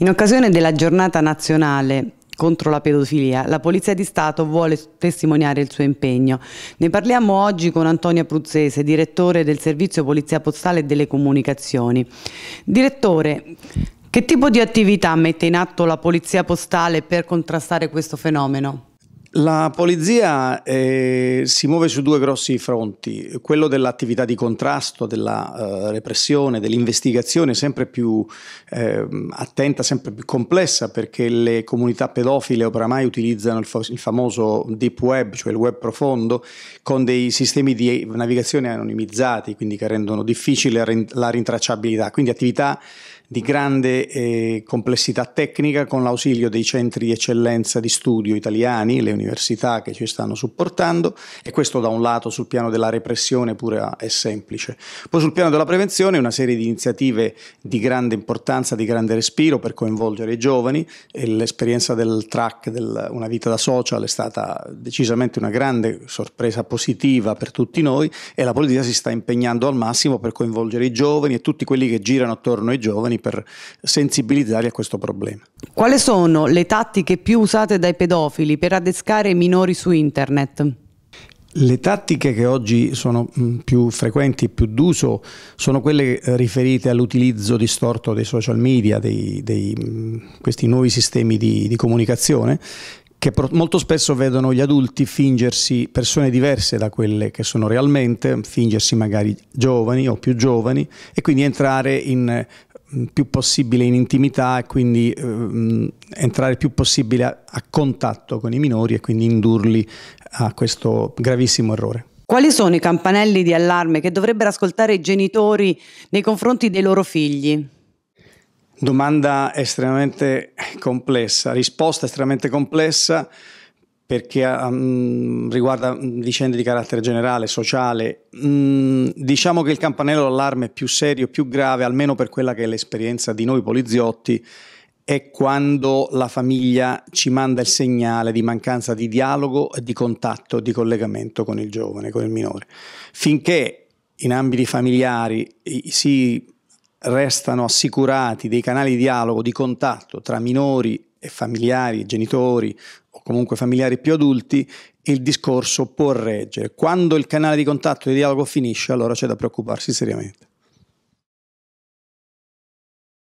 In occasione della giornata nazionale contro la pedofilia, la Polizia di Stato vuole testimoniare il suo impegno. Ne parliamo oggi con Antonio Pruzzese, direttore del Servizio Polizia Postale e delle Comunicazioni. Direttore, che tipo di attività mette in atto la Polizia Postale per contrastare questo fenomeno? La polizia eh, si muove su due grossi fronti, quello dell'attività di contrasto, della eh, repressione, dell'investigazione sempre più eh, attenta, sempre più complessa, perché le comunità pedofile oramai utilizzano il, fa- il, famoso deep web, cioè il web profondo, con dei sistemi di navigazione anonimizzati, quindi che rendono difficile la rintracciabilità, quindi attività di grande eh, complessità tecnica con l'ausilio dei centri di eccellenza di studio italiani, le università che ci stanno supportando e questo da un lato sul piano della repressione pura e semplice. Poi sul piano della prevenzione una serie di iniziative di grande importanza, di grande respiro per coinvolgere i giovani e l'esperienza del track del Una vita da social è stata decisamente una grande sorpresa positiva per tutti noi e la politica si sta impegnando al massimo per coinvolgere i giovani e tutti quelli che girano attorno ai giovani per sensibilizzare a questo problema. Quali sono le tattiche più usate dai pedofili per adescare i minori su internet? Le tattiche che oggi sono mm, più frequenti, e più d'uso, sono quelle eh, riferite all'utilizzo distorto dei social media, di mm, questi nuovi sistemi di, di comunicazione, che molto spesso vedono gli adulti fingersi persone diverse da quelle che sono realmente, fingersi magari giovani o più giovani e quindi entrare in mm, più possibile in intimità e quindi eh, entrare più possibile a, a contatto con i minori e quindi indurli a questo gravissimo errore. Quali sono i campanelli di allarme che dovrebbero ascoltare i genitori nei confronti dei loro figli? Domanda estremamente complessa, risposta estremamente complessa perché um, riguarda mm, vicende di carattere generale, sociale. Mm, diciamo che il campanello d'allarme più serio, più grave, almeno per quella che è l'esperienza di noi poliziotti, è quando la famiglia ci manda il segnale di mancanza di dialogo, di contatto, di collegamento con il giovane, con il minore. Finché in ambiti familiari si restano assicurati dei canali di dialogo, di contatto tra minori e familiari, genitori o comunque familiari più adulti, il discorso può reggere. Quando il canale di contatto e di dialogo finisce, allora c'è da preoccuparsi seriamente.